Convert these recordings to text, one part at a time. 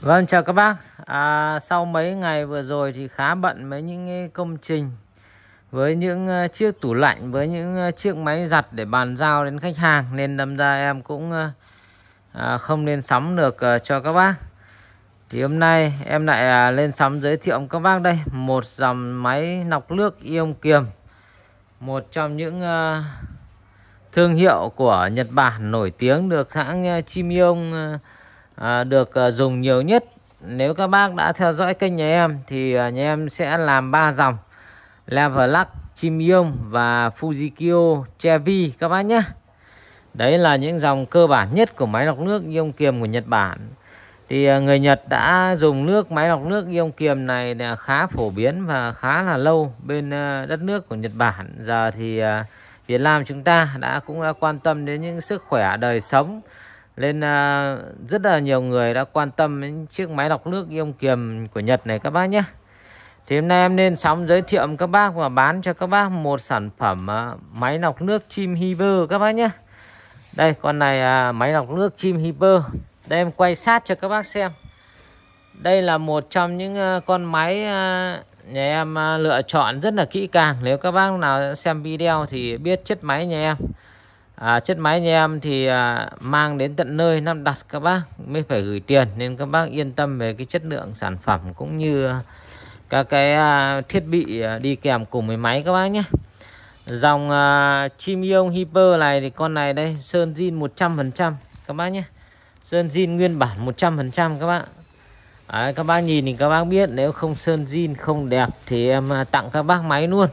Vâng chào các bác à, Sau mấy ngày vừa rồi thì khá bận với những công trình Với những ờ, chiếc tủ lạnh Với những ờ, chiếc máy giặt để bàn giao đến khách hàng Nên đâm ra em cũng ờ, à, không lên sóng được cho các bác Thì hôm nay em lại à, lên sóng giới thiệu các bác đây Một dòng máy lọc nước ion kiềm Một trong những à, thương hiệu của Nhật Bản nổi tiếng được hãng Chimion À, được à, dùng nhiều nhất nếu các bác đã theo dõi kênh nhà em thì à, nhà em sẽ làm ba dòng Leverlac Chimium và Fujikyo Chevy các bác nhé đấy là những dòng cơ bản nhất của máy lọc nước ion kiềm của Nhật Bản thì người Nhật đã dùng nước máy lọc nước ion kiềm này khá phổ biến và khá là lâu bên đất nước của Nhật Bản giờ thì Việt Nam chúng ta đã cũng quan tâm đến những sức khỏe đời sống nên à, rất là nhiều người đã quan tâm đến chiếc máy lọc nước ion kiềm của Nhật này các bác nhé thì hôm nay em lên sóng giới thiệu các bác và bán cho các bác một sản phẩm à, máy lọc nước chim Hiber các bác nhé đây con này à, máy lọc nước chim Hiber đây em quay sát cho các bác xem đây là một trong những à, con máy à, nhà em à, lựa chọn rất là kỹ càng nếu các bác nào xem video thì biết chất máy nhà em à, chất máy nhà em thì à, mang đến tận nơi lắp đặt các bác mới phải gửi tiền nên các bác yên tâm về cái chất lượng sản phẩm cũng như các cái à, thiết bị à, đi kèm cùng với máy các bác nhé dòng à, chim yêu hyper này thì con này đây sơn zin 100% các bác nhé sơn zin nguyên bản 100% các bác Đấy, các bác nhìn thì các bác biết nếu không sơn zin không đẹp thì em à, tặng các bác máy luôn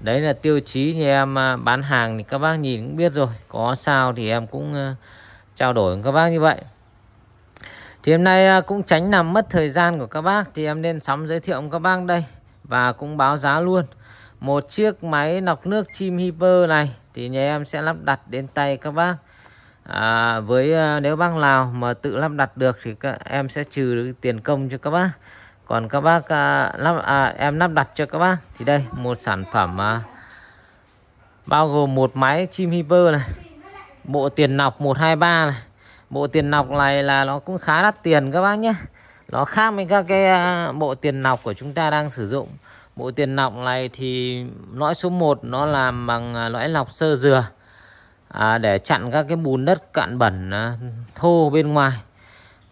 đấy là tiêu chí thì em à, bán hàng thì các bác nhìn cũng biết rồi có sao thì em cũng à, trao đổi với các bác như vậy thì hôm nay à, cũng tránh làm mất thời gian của các bác thì em nên sắm giới thiệu với các bác đây và cũng báo giá luôn một chiếc máy lọc nước chim hyper này thì nhà em sẽ lắp đặt đến tay các bác à, với nếu bác nào mà tự lắp đặt được thì em sẽ trừ được tiền công cho các bác còn các bác à, lắp à, em lắp đặt cho các bác thì đây một sản phẩm à, bao gồm một máy chim hyper này bộ tiền nọc 123 này bộ tiền nọc này là nó cũng khá đắt tiền các bác nhé nó khác với các cái à, bộ tiền nọc của chúng ta đang sử dụng bộ tiền nọc này thì lõi số 1 nó làm bằng à, lõi lọc sơ dừa à, để chặn các cái bùn đất cạn bẩn à, thô bên ngoài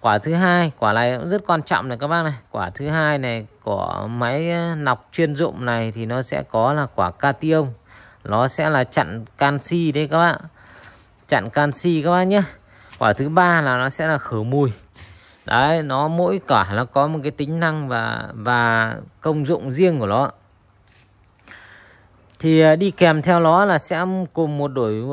quả thứ hai quả này cũng rất quan trọng này các bác này quả thứ hai này của máy lọc ờ, chuyên dụng này thì nó sẽ có là quả cation nó sẽ là chặn canxi đấy các bạn chặn canxi các bác nhé quả thứ ba là nó sẽ là khử mùi đấy nó mỗi quả nó có một cái tính năng và và công dụng riêng của nó thì à, đi kèm theo nó là sẽ cùng một đổi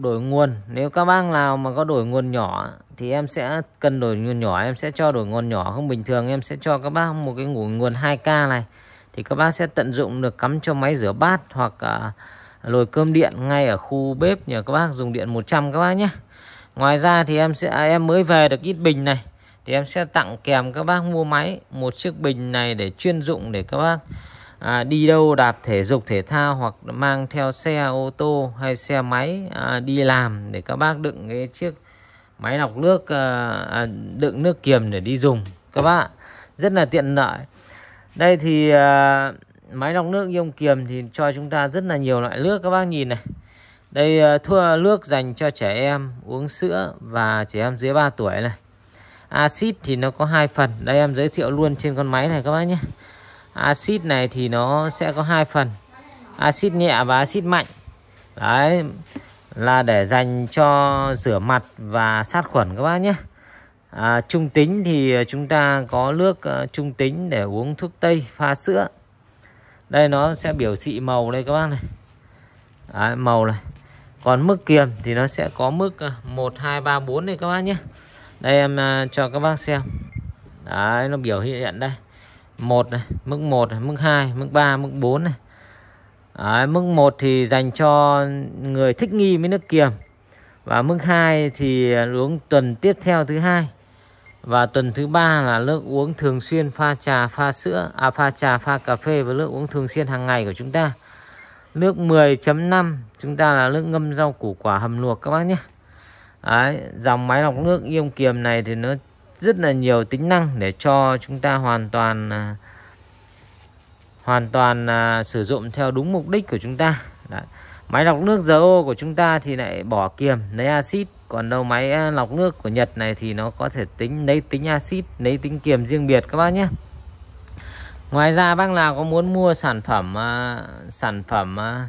đổi nguồn nếu các bác nào mà có đổi nguồn nhỏ thì em sẽ cần đổi nguồn nhỏ em sẽ cho đổi nguồn nhỏ không bình thường em sẽ cho các bác một cái ngủ nguồn 2k này thì các bác sẽ tận dụng được cắm cho máy rửa bát hoặc à, lồi cơm điện ngay ở khu bếp nhờ các bác dùng điện 100 các bác nhé ngoài ra thì em sẽ à, em mới về được ít bình này thì em sẽ tặng kèm các bác mua máy một chiếc bình này để chuyên dụng để các bác à, đi đâu đạp thể dục thể thao hoặc mang theo xe ô tô hay xe máy à, đi làm để các bác đựng cái chiếc máy lọc nước à, à, đựng nước kiềm để đi dùng các bác rất là tiện lợi đây thì à, máy lọc nước dùng kiềm thì cho chúng ta rất là nhiều loại nước các bác nhìn này đây à, thua nước dành cho trẻ em uống sữa và trẻ em dưới 3 tuổi này acid thì nó có hai phần đây em giới thiệu luôn trên con máy này các bác nhé axit này thì nó sẽ có hai phần axit nhẹ và axit mạnh đấy là để dành cho rửa mặt và sát khuẩn các bác nhé à, trung tính thì chúng ta có nước ờ, trung tính để uống thuốc tây pha sữa đây nó sẽ biểu thị màu đây các bác này đấy, màu này còn mức kiềm thì nó sẽ có mức 1 2 3 4 này các bác nhé đây em ờ, cho các bác xem đấy nó biểu hiện đây 1 này, mức 1 này, mức 2, mức 3, mức 4 này. Đấy, mức 1 thì dành cho người thích nghi với nước kiềm. Và mức 2 thì uống tuần tiếp theo thứ hai. Và tuần thứ ba là nước uống thường xuyên pha trà, pha sữa, à pha trà, pha cà phê và nước uống thường xuyên hàng ngày của chúng ta. Nước 10.5 chúng ta là nước ngâm rau củ quả hầm luộc các bác nhé. Đấy, dòng máy lọc nước ion kiềm này thì nó rất là nhiều tính năng để cho chúng ta hoàn toàn à, hoàn toàn à, sử dụng theo đúng mục đích của chúng ta Đấy. máy lọc nước dầu của chúng ta thì lại bỏ kiềm lấy axit còn đâu máy à, lọc nước của Nhật này thì nó có thể tính lấy tính axit lấy tính kiềm riêng biệt các bác nhé ngoài ra bác nào có muốn mua sản phẩm sản phẩm à,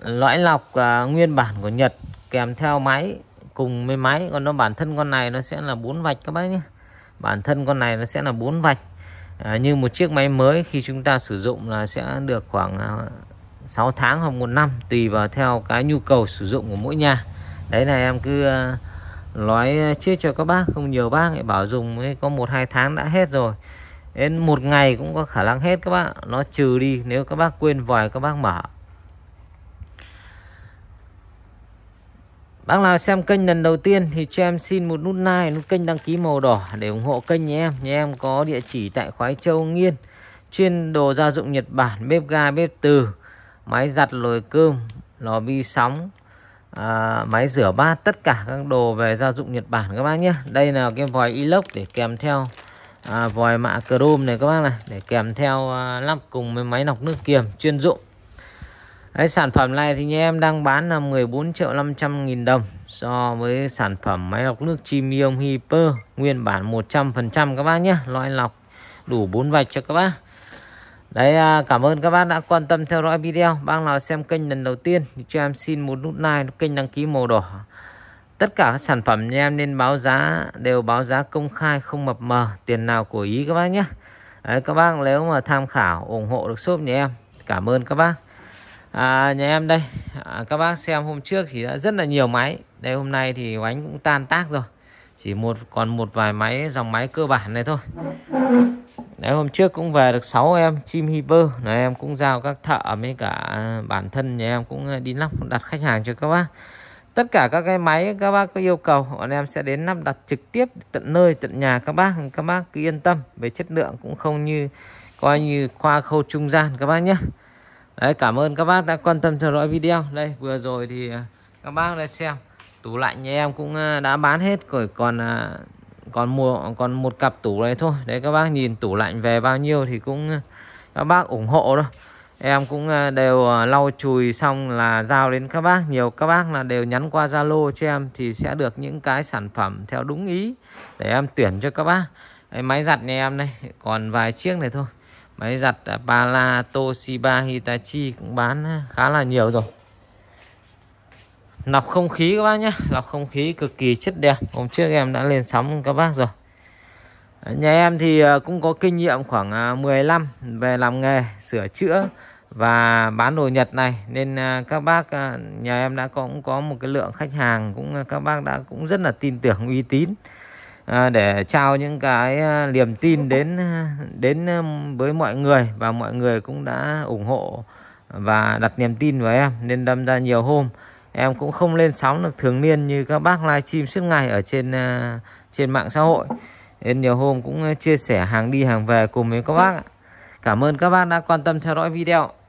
lõi lọc nguyên bản của Nhật kèm theo máy cùng với máy còn nó bản thân con này nó sẽ là bốn vạch các bác nhé bản thân con này nó sẽ là bốn vạch à, như một chiếc máy mới khi chúng ta sử dụng là sẽ được khoảng 6 à, tháng hoặc một năm tùy vào theo cái nhu cầu sử dụng của mỗi nhà đấy là em cứ à, nói trước cho các bác không nhiều bác lại bảo dùng mới có một hai tháng đã hết rồi đến một ngày cũng có khả năng hết các bạn nó trừ đi nếu các bác quên vòi các bác mở Bác nào xem kênh lần đầu tiên thì cho em xin một nút like, nút kênh đăng ký màu đỏ để ủng hộ kênh nhé em. Nhà em có địa chỉ tại khói Châu Nghiên, chuyên đồ gia dụng Nhật Bản, bếp ga, bếp từ, máy giặt lồi cơm, lò vi sóng, à, máy rửa bát, tất cả các đồ về gia dụng Nhật Bản các bác nhé. Đây là cái vòi inox để kèm theo à, vòi mạ chrome này các bác này, để kèm theo à, lắp cùng với máy lọc nước kiềm chuyên dụng. Đấy, sản phẩm này thì nhà em đang bán là 14 triệu 500 nghìn đồng so với sản phẩm máy lọc nước Chimium Hyper nguyên bản 100% các bác nhé loại lọc đủ bốn vạch cho các bác Đấy, à, cảm ơn các bác đã quan tâm theo dõi video. Bác nào xem kênh lần đầu tiên thì cho em xin một nút like, kênh đăng ký màu đỏ. Tất cả các sản phẩm nhà em nên báo giá, đều báo giá công khai, không mập mờ, tiền nào của ý các bác nhé. Đấy, các bác nếu mà tham khảo, ủng hộ được shop nhà em. Cảm ơn các bác à, nhà em đây à, các bác xem hôm trước thì đã rất là nhiều máy đây hôm nay thì oánh cũng tan tác rồi chỉ một còn một vài máy dòng máy cơ bản này thôi đấy hôm trước cũng về được 6 em chim hyper là em cũng giao các thợ với cả bản thân nhà em cũng đi lắp đặt khách hàng cho các bác tất cả các cái máy các bác có yêu cầu bọn em sẽ đến lắp đặt trực tiếp tận nơi tận nhà các bác các bác cứ yên tâm về chất lượng cũng không như coi như khoa khâu trung gian các bác nhé Đấy, cảm ơn các bác đã quan tâm theo dõi video đây vừa rồi thì à, các bác đã xem tủ lạnh nhà em cũng à, đã bán hết rồi còn à, còn mua còn một cặp tủ này thôi đấy các bác nhìn tủ lạnh về bao nhiêu thì cũng các bác ủng hộ đó em cũng đều lau chùi xong là giao đến các bác nhiều các bác là đều nhắn qua zalo cho em thì sẽ được những cái sản phẩm theo đúng ý để em tuyển cho các bác đấy, máy giặt nhà em đây còn vài chiếc này thôi máy giặt à, Pala Toshiba Hitachi cũng bán à, khá là nhiều rồi lọc không khí các bác nhé lọc không khí cực kỳ chất đẹp hôm trước em đã lên sóng các bác rồi à, nhà em thì cũng có kinh nghiệm khoảng 10 năm về làm nghề sửa chữa và bán đồ Nhật này nên các bác nhà em đã có, cũng có một cái lượng khách hàng cũng các bác đã cũng rất là tin tưởng uy tín À, để trao những cái à, niềm tin đến à, đến với mọi người và mọi người cũng đã ủng hộ và đặt niềm tin vào em nên đâm ra nhiều hôm em cũng không lên sóng được thường niên như các bác livestream suốt ngày ở trên trên mạng xã hội nên nhiều hôm cũng chia sẻ hàng đi hàng về cùng với các bác cảm ơn các bác đã quan tâm theo dõi video